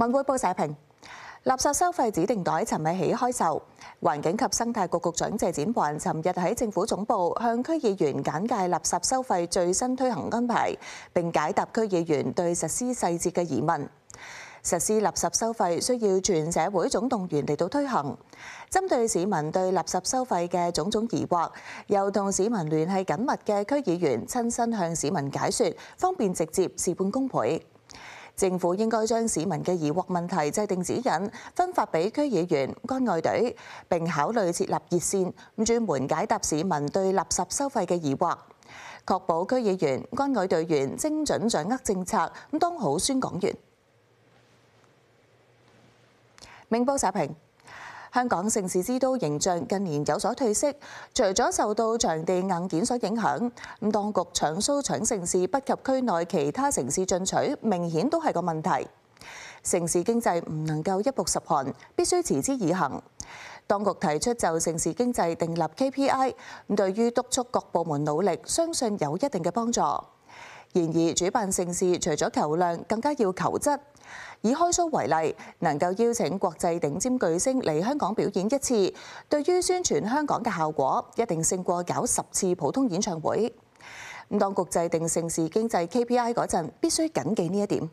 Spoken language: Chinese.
文汇报社评：垃圾收费指定袋寻日起开售。环境及生态局局长谢展环寻日喺政府总部向区议员简介垃圾收费最新推行安排，并解答区议员对实施细节嘅疑问。实施垃圾收费需要全社会总动员嚟到推行。针对市民对垃圾收费嘅种种疑惑，又同市民联系紧密嘅区议员亲身向市民解说，方便直接，事半功倍。政府應該將市民嘅疑惑問題制定指引，分發俾區議員、關愛隊，並考慮設立熱線，咁專門解答市民對垃圾收費嘅疑惑，確保區議員、關愛隊員精准掌握政策，咁當好宣講員。明報社評。香港城市之都形象近年有所退色，除咗受到場地硬件所影響，咁當局搶蘇搶城市不及區內其他城市進取，明顯都係個問題。城市經濟唔能夠一步十寒，必須持之以恒。當局提出就城市經濟訂立 KPI，咁對於督促各部門努力，相信有一定嘅幫助。然而，主办盛事除咗求量，更加要求质。以開 show 為例，能夠邀請國際頂尖巨星嚟香港表演一次，對於宣傳香港嘅效果，一定勝過搞十次普通演唱會。咁當局制定盛事經濟 KPI 嗰陣，必須緊記呢一點。